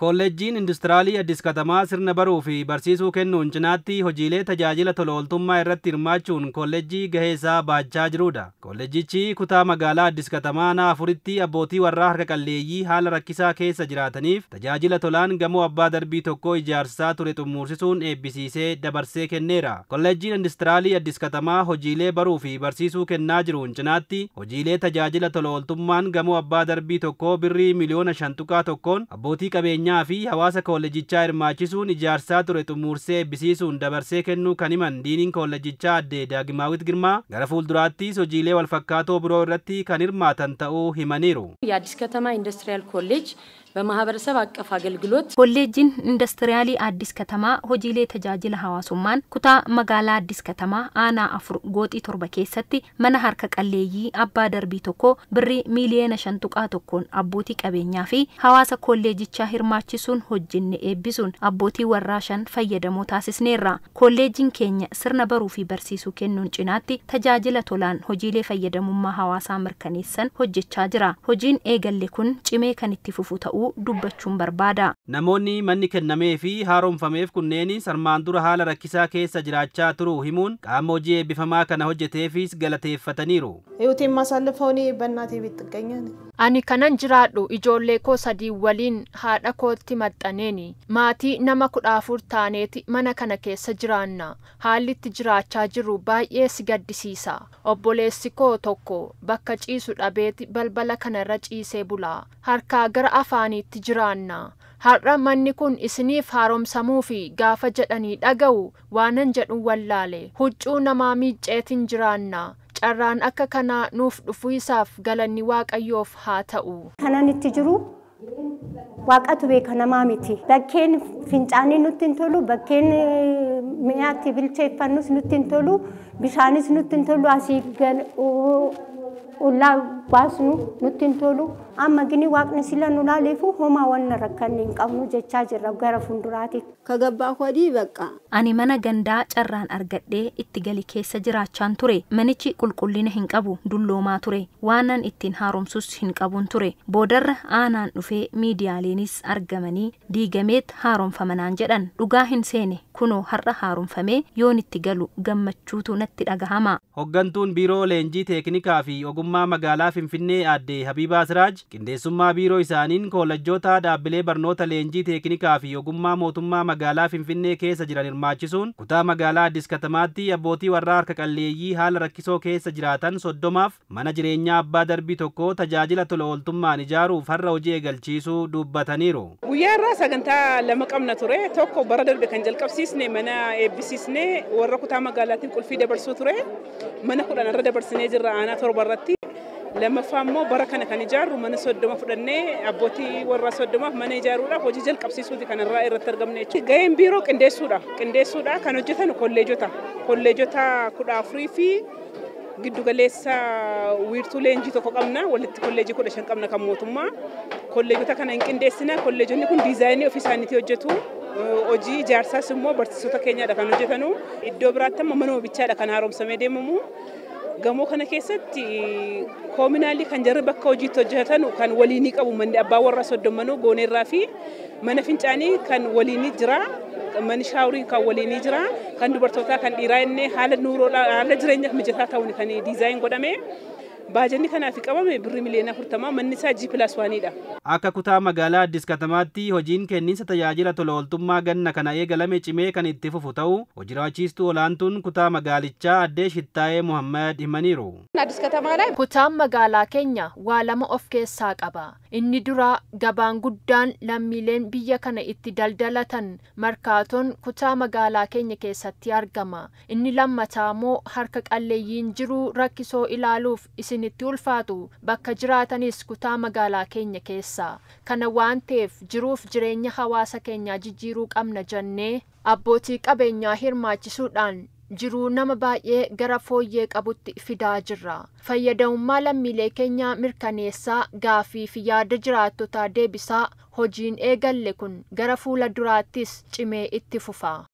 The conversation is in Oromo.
Kolleejjiin Industiraalii Addis Katamaa sirna baruu fi barsiisuu kennuun cinaatti hojiilee tajaajila tolooltummaa irratti hirmaachuun kolleejjii gahee isaa baachaa jirudha. Kolleejjichi kutaa magaalaa Addis Katamaa naa afuritti abbootii warraa harka qalleeyyii haala rakkisaa keessa jiraataniif tajaajila tolaan gamoo abbaa darbii tokkoo ijaarsisaa ture xumursisuun eebbisiisee dabarsee kenneera. Kolleejjiin Industiraalii Addis Katamaa hojiilee baruu fi barsiisuu kennaa jiruun cinaatti hojiilee tajaajila tolooltummaan gamoo abbaa darbii tokkoo birrii miliyoona shantuqaa tokkoon abbootii qabeenyaa jireenyaa fi hawaasa koolleejichaa hirmaachisuun ijaarsaa ture xumursee eebbisiisuun dabarsee kennuu kan himan diiniin koolleejichaa adde Daagimaawit Girmaa gara fuulduraattis hojiilee walfakkaatoo biroo irratti kan hirmaatan ta'uu himaniiru. የአዲስ katamaa ኢንዱስትሪያል ኮሌጅ በማህበረሰብ አቀፍ አገልግሎት ኮሌጅን ኢንዱስትሪያሊ አዲስ ከተማ ሆጂሌ ተጃጅለ ሀዋሱማን ኩታ መጋላ አዲስ ከተማ አና አፍር ጎጢ ቶርበ ኬሰቲ መነ ሀርከ አባ ደርቢ ቶኮ ብሪ ሚሊየነ ሸንጡቃ ቶኮን አቦቲ ቀቤኛ ፊ ሀዋሰ ኮሌጅቻ ሂርማችሱን ሆጅን ኤቢሱን አቦቲ ወራሸን ፈየደሞ ታስስኔራ ኮሌጅን ኬኝ ስር ነበሩ ፊ በርሲሱ ኬኑን ጭናቲ ተጃጅለ ቶላን ሆጂሌ ፈየደሙማ ሀዋሳ ምርከኔሰን ሆጅቻ ጅራ ሆጂን ኤገሌኩን ጭሜ ከንቲፉፉ ተኡ ta'uu dubbachuun barbaada. Namoonni manni kennamee fi haaromfameef kunneen sarmaan dura haala rakkisaa keessa jiraachaa turu himuun qaama hojii eebbifamaa kana hojjeteefis galateeffataniiru. Ani kanan jiraadhu ijoollee koo sadii waliin haadha kootti maxxaneen maatii nama kudha afur taaneeti mana kana keessa jiraanna haallitti jiraachaa jiru baay'ee si gaddisiisa obboleessi koo tokko bakka ciisu dhabeeti balbala kanarra ciisee bula. harkaa gara afaan itti jiraanna. Har'a manni kun isiniif haaromsamuu fi gaafa jedhanii dhaga'u waanan jedhu wallaale. Huccuu namaa miicceetiin jiraanna. Carraan akka kanaa nuuf dhufuu isaaf galanni waaqayyoof haa ta'u. Kanan itti jiru waaqatu beeka namaa miti. Bakkeen fincaanii nutti hin tolu, bakkeen e, mi'aatti bilcheeffannus nutti hin tolu, bishaanis nutti hin tolu, asii ollaa baasnu nutti hin tolu amma gini waaqni sila nu laaleefu homaa wanna rakkanne hin qabnu jechaa jirra gara fuulduraati. Kagabbaa wadii baqa. Ani mana gandaa carraan argadhee itti gali keessa jiraachaan ture manichi qulqullina hin qabu dulloomaa ture waanan ittiin haaromsus hin qabuun ture boodarra aanaan dhufee miidiyaaleenis argamanii diigameet haaromfamanaan jedhan dhugaa hin seene kunoo har'a haaromfamee yoon itti galu gammachuutu natti dhagahama. Hoggantuun biiroo leenjii teeknikaa fi fi ogummaa magaalaa Finfinnee aadde Habiibaa Siraaj qindeessummaa biiroo isaaniin koolajjoota dhaabbilee barnoota leenjii teeknikaa fi ogummaa mootummaa magaalaa Finfinnee keessa jiran hirmaachisuun kutaa magaalaa Addis Katamaatti abbootii warraa harka qalleeyyii haala rakkisoo keessa jiraatan soddomaaf mana jireenyaa abbaa darbii tokko tajaajila tola ooltummaan ijaaruuf har'a hojii eegalchiisuu dubbataniiru. Guyyaa irraa sagantaa lama qabna ture tokko bara darbe kan jalqabsiisne mana eebbisiisne warra kutaa magaalaatiin qulfii dabarsuu ture mana kudhan irra dabarsinee jirra aanaa torba irratti Lammaffaa immoo bara kana kan ijaarru mana soddoma fudhannee abbootii warra soddomaaf mana ijaaruudhaaf hojii jalqabsiisuuti kan irraa irratti argamne jechuudha. Ga'een biiroo qindeessuudha. Qindeessuudha kan hojjetan kolleejota. Kolleejota kudha afurii fi giddugaleessa wiirtuu leenjii tokko qabna. Walitti kolleejii kudha shan qabna kan mootummaa. Kolleejota kana hin qindeessina. Kolleejonni kun diizaayinii ofii isaaniitii hojjetu. Hojii ijaarsaas immoo barsiisota keenyaadha kan hojjetanu. Iddoo biraatti amma mana hobichaadha kan haaromsamee deemamu. gamoo kana keessatti koominaalii kan jarri bakka hojiitti hojjetan kan waliinii qabu manni abbaa warraa soddomanuu gooneerraa fi mana fincaanii kan waliinii jira manni shaawurii kan waliinii jira kan dubartootaa kan dhiiraa inni haala nuuroodhaan haala jireenyaaf mijataa ta'uun kan diizaayin godhame. Baajanni kanaaf qabame birri miliyoona manni isaa Akka kutaa magaalaa Addis Katamaatti hojiin kenniinsa tajaajila tola ooltummaa ganna kana eegalame cimee kan itti fufu ta'u hojii olaantuun kutaa magaalichaa addee Shittaayee mohammad himaniiru. kutaan magaalaa keenya waa lama of keessaa qaba. Inni duraa gabaan guddaan lammiileen biyya kana itti daldalatan markaatoon kutaa magaalaa keenya keessatti argama. Inni lammataa harka qalleeyyiin jiru rakkisoo ilaaluuf isin itti ulfaatu bakka jiraatanis kutaa magaalaa keenya keessa kana waan ta'eef jiruuf jireenya hawaasa keenyaa jijjiiruu qabna jennee abbootii qabeenyaa hirmaachisuudhaan jiruu nama baay'ee gara fooyyee qabutti fidaa jirra fayyadamummaa lammiilee keenyaa mirkaneessaa fi yaada jiraattotaa deebisaa hojiin eegalle kun gara fuula duraattis cimee itti fufa.